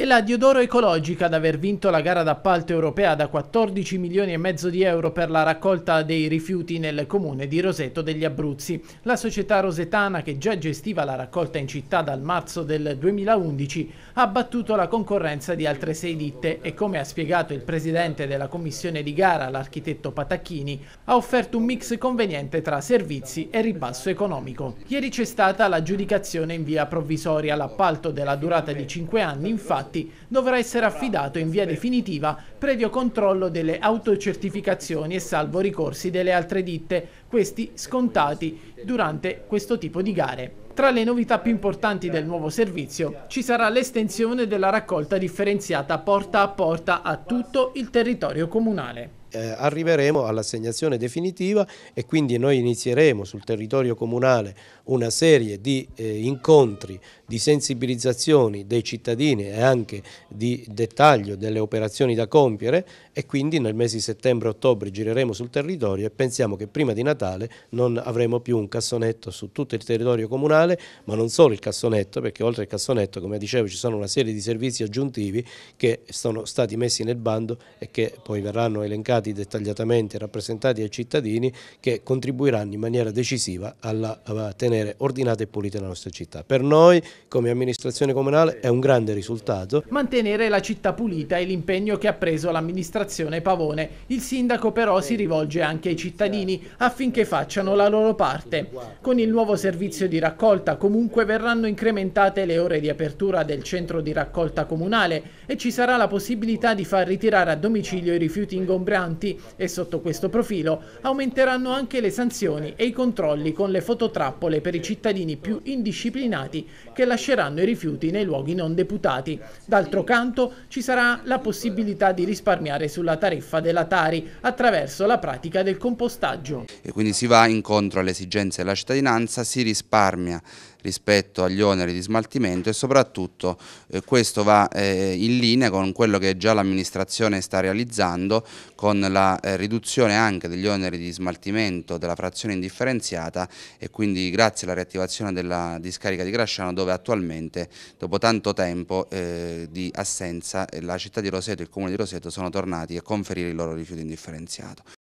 È la Diodoro Ecologica ad aver vinto la gara d'appalto europea da 14 milioni e mezzo di euro per la raccolta dei rifiuti nel comune di Roseto degli Abruzzi. La società rosetana, che già gestiva la raccolta in città dal marzo del 2011, ha battuto la concorrenza di altre sei ditte e, come ha spiegato il presidente della commissione di gara, l'architetto Patacchini, ha offerto un mix conveniente tra servizi e ribasso economico. Ieri c'è stata l'aggiudicazione in via provvisoria. L'appalto della durata di 5 anni, infatti, infatti dovrà essere affidato in via definitiva previo controllo delle autocertificazioni e salvo ricorsi delle altre ditte, questi scontati durante questo tipo di gare. Tra le novità più importanti del nuovo servizio ci sarà l'estensione della raccolta differenziata porta a porta a tutto il territorio comunale. Eh, arriveremo all'assegnazione definitiva e quindi noi inizieremo sul territorio comunale una serie di eh, incontri, di sensibilizzazioni dei cittadini e anche di dettaglio delle operazioni da compiere e quindi nel mese di settembre-ottobre gireremo sul territorio e pensiamo che prima di Natale non avremo più un un cassonetto su tutto il territorio comunale, ma non solo il cassonetto, perché oltre al cassonetto, come dicevo, ci sono una serie di servizi aggiuntivi che sono stati messi nel bando e che poi verranno elencati dettagliatamente e rappresentati ai cittadini che contribuiranno in maniera decisiva a tenere ordinata e pulita la nostra città. Per noi, come amministrazione comunale, è un grande risultato. Mantenere la città pulita è l'impegno che ha preso l'amministrazione Pavone. Il sindaco però si rivolge anche ai cittadini affinché facciano la loro parte giornate. Con il nuovo servizio di raccolta comunque verranno incrementate le ore di apertura del centro di raccolta comunale e ci sarà la possibilità di far ritirare a domicilio i rifiuti ingombranti e sotto questo profilo aumenteranno anche le sanzioni e i controlli con le fototrappole per i cittadini più indisciplinati che lasceranno i rifiuti nei luoghi non deputati. D'altro canto ci sarà la possibilità di risparmiare sulla tariffa della Tari attraverso la pratica del compostaggio. E quindi si va incontro alle esigenze Firenze e la cittadinanza si risparmia rispetto agli oneri di smaltimento e soprattutto eh, questo va eh, in linea con quello che già l'amministrazione sta realizzando con la eh, riduzione anche degli oneri di smaltimento della frazione indifferenziata e quindi grazie alla riattivazione della discarica di Grasciano dove attualmente dopo tanto tempo eh, di assenza eh, la città di Roseto e il comune di Roseto sono tornati a conferire il loro rifiuto indifferenziato.